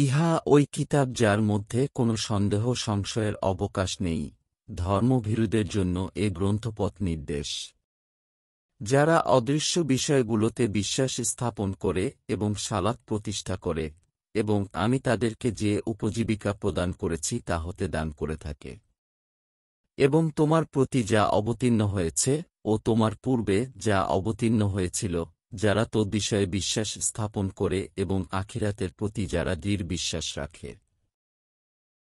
ইহা ওই কিতাব যার মধ্যে কোনো সন্দেহ সংশয়ের অবকাশ নেই ধর্মভীরুদের জন্য এ গ্রন্থপথ নির্দেশ যারা অদৃশ্য বিষয়গুলোতে বিশ্বাস স্থাপন করে এবং সালাত প্রতিষ্ঠা করে এবং আমি তাদেরকে যে উপজীবিকা প্রদান করেছি তা হতে দান করে থাকে এবং তোমার প্রতি যা অবতীর্ণ হয়েছে ও তোমার পূর্বে যা অবতীর্ণ হয়েছিল যারা তো বিষয়ে বিশ্বাস স্থাপন করে এবং আখিরাতের প্রতি যারা দৃঢ় বিশ্বাস রাখে